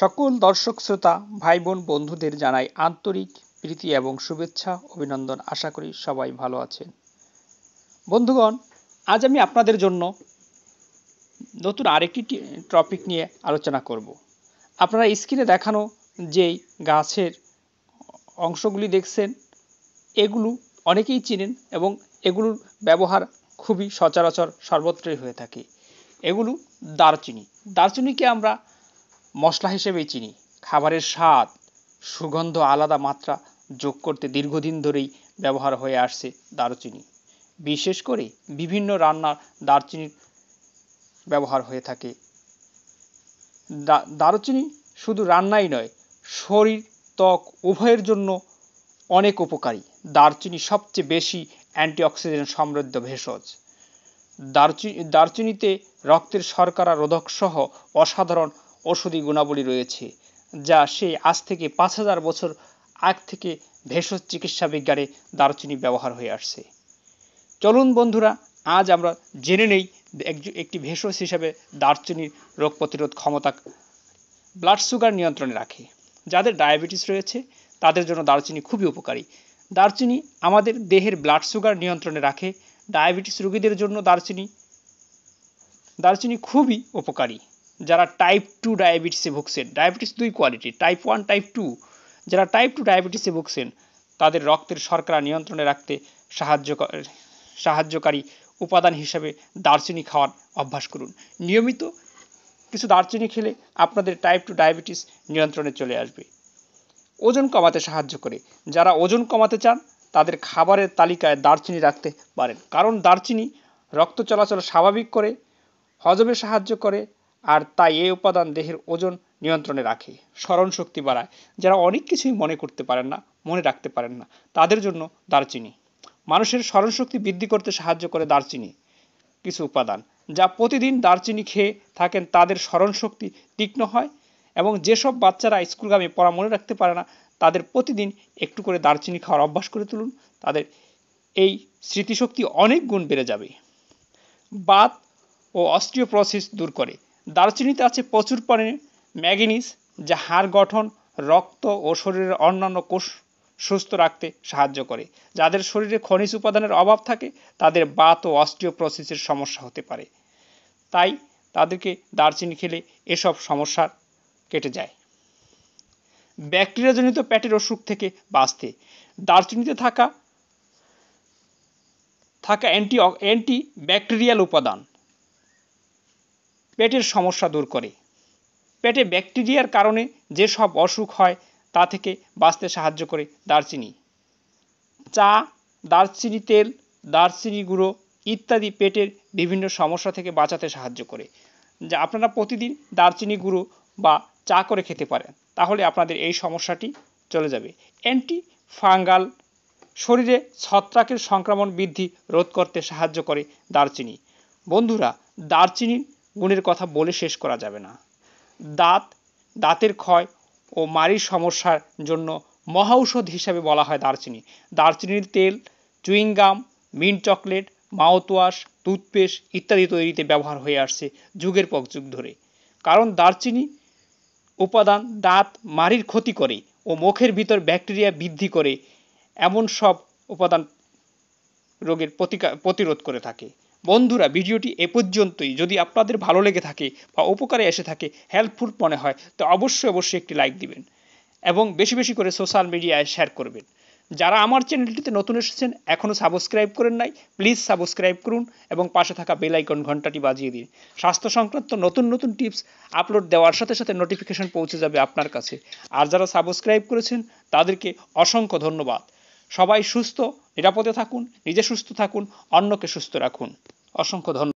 সকল দর্শক শ্রোতা ভাই বোন বন্ধুদের জানাই আন্তরিক প্রীতি এবং শুভেচ্ছা অভিনন্দন আশা করি সবাই ভালো আছেন বন্ধুগণ আজ আমি আপনাদের জন্য নতুন আরেকটি টপিক নিয়ে আলোচনা করব আপনারা স্ক্রিনে দেখানো যেই গাছের অংশগুলি দেখছেন এগুলো অনেকেই চিনেন এবং এগুলোর ব্যবহার খুবই সচরাচর সর্বত্রই হয়ে থাকে এগুলো দারচিনি দারচিনিকে আমরা মশলা হিসেবেই চিনি খাবারের স্বাদ সুগন্ধ আলাদা মাত্রা যোগ করতে দীর্ঘদিন ধরেই ব্যবহার হয়ে আসছে দারুচিনি বিশেষ করে বিভিন্ন রান্নার দারচিনির ব্যবহার হয়ে থাকে দারুচিনি শুধু রান্নাই নয় শরীর ত্বক উভয়ের জন্য অনেক উপকারী দারচিনি সবচেয়ে বেশি অ্যান্টিঅক্সিডেন্ট সমৃদ্ধ ভেষজ দারচিনি দারচিনিতে রক্তের শর্করা রোধকসহ অসাধারণ ওষুধি গুণাবলী রয়েছে যা সেই আজ থেকে পাঁচ হাজার বছর আগ থেকে ভেষজ চিকিৎসা বিজ্ঞানে দারচিনি ব্যবহার হয়ে আসছে চলুন বন্ধুরা আজ আমরা জেনে নেই একটি ভেষজ হিসাবে দারচিনির রোগ প্রতিরোধ ক্ষমতা ব্লাড সুগার নিয়ন্ত্রণে রাখে যাদের ডায়াবেটিস রয়েছে তাদের জন্য দারচিনি খুবই উপকারী দারচিনি আমাদের দেহের ব্লাড সুগার নিয়ন্ত্রণে রাখে ডায়াবেটিস রোগীদের জন্য দারচিনি দারচিনি খুবই উপকারী যারা টাইপ টু ডায়াবেটিসে ভুগছেন ডায়াবেটিস দুই quality type one type two যারা টাইপ টু ডায়াবেটিসে ভুগছেন তাদের রক্তের শর্করা নিয়ন্ত্রণে রাখতে সাহায্য সাহায্যকারী উপাদান হিসাবে দারচিনি খাওয়ার অভ্যাস করুন নিয়মিত কিছু দারচিনি খেলে আপনাদের টাইপ টু ডায়াবেটিস নিয়ন্ত্রণে চলে আসবে ওজন কমাতে সাহায্য করে যারা ওজন কমাতে চান তাদের খাবারের তালিকায় দারচিনি রাখতে পারেন কারণ দারচিনি রক্ত চলাচল স্বাভাবিক করে হজমে সাহায্য করে আর তাই এই উপাদান দেহের ওজন নিয়ন্ত্রণে রাখে স্মরণ শক্তি বাড়ায় যারা অনেক কিছুই মনে করতে পারেন না মনে রাখতে পারেন না তাদের জন্য দারচিনি মানুষের স্মরণ শক্তি বৃদ্ধি করতে সাহায্য করে দারচিনি কিছু উপাদান যা প্রতিদিন দারচিনি খেয়ে থাকেন তাদের স্মরণ শক্তি তীক্ষ্ণ হয় এবং যেসব বাচ্চারা স্কুলগামী পড়া মনে রাখতে পারে না তাদের প্রতিদিন একটু করে দারচিনি খাওয়ার অভ্যাস করে তুলুন তাদের এই স্মৃতিশক্তি অনেক গুণ বেড়ে যাবে বাত ও প্রসেস দূর করে দারচিনিতে আছে প্রচুর পরিমাণে ম্যাগনিজ যা হাড় গঠন রক্ত ও শরীরের অন্যান্য কোষ সুস্থ রাখতে সাহায্য করে যাদের শরীরে খনিজ উপাদানের অভাব থাকে তাদের বাত ও অস্টিওপ্রসিসের সমস্যা হতে পারে তাই তাদেরকে দারচিনি খেলে এসব সমস্যার কেটে যায় ব্যাকটেরিয়াজনিত প্যাটের অসুখ থেকে বাঁচতে দারচিনিতে থাকা থাকা অ্যান্টি অ্যান্টি ব্যাকটেরিয়াল উপাদান পেটের সমস্যা দূর করে পেটে ব্যাকটেরিয়ার কারণে যেসব অসুখ হয় তা থেকে বাঁচতে সাহায্য করে দারচিনি চা দারচিনি তেল দারচিনি গুঁড়ো ইত্যাদি পেটের বিভিন্ন সমস্যা থেকে বাঁচাতে সাহায্য করে যা আপনারা প্রতিদিন দারচিনি গুঁড়ো বা চা করে খেতে পারেন তাহলে আপনাদের এই সমস্যাটি চলে যাবে অ্যান্টি ফাঙ্গাল শরীরে ছত্রাকের সংক্রমণ বৃদ্ধি রোধ করতে সাহায্য করে দারচিনি বন্ধুরা দারচিনির গুণের কথা বলে শেষ করা যাবে না দাঁত দাঁতের ক্ষয় ও মাড়ির সমস্যার জন্য মহা ঔষধ হিসাবে বলা হয় দারচিনি দারচিনির তেল chewing gum mint chocolate mouthwash toothpaste ইত্যাদি তৈরিতে ব্যবহার হয়ে আসছে যুগের পর যুগ ধরে কারণ দারচিনি উপাদান দাঁত মাড়ির ক্ষতি করে ও মুখের ভিতর ব্যাকটেরিয়া বৃদ্ধি করে এমন সব উপাদান রোগের প্রতিরোধ করে থাকে বন্ধুরা ভিডিওটি এ পর্যন্তই যদি আপনাদের ভালো লেগে থাকে বা উপকারে এসে থাকে হেল্পফুল মনে হয় তো অবশ্যই অবশ্যই একটি লাইক দিবেন এবং বেশি বেশি করে সোশ্যাল মিডিয়ায় শেয়ার করবেন যারা আমার চ্যানেলটিতে নতুন এসেছেন এখনও সাবস্ক্রাইব করেন নাই প্লিজ সাবস্ক্রাইব করুন এবং পাশে থাকা বেলাইকন আইকন ঘন্টাটি বাজিয়ে দিন স্বাস্থ্য সংক্রান্ত নতুন নতুন টিপস আপলোড দেওয়ার সাথে সাথে নোটিফিকেশন পৌঁছে যাবে আপনার কাছে আর যারা সাবস্ক্রাইব করেছেন তাদেরকে অসংখ্য ধন্যবাদ সবাই সুস্থ নিরাপদে থাকুন নিজে সুস্থ থাকুন অন্যকে সুস্থ রাখুন অসংখ্য ধন্যবাদ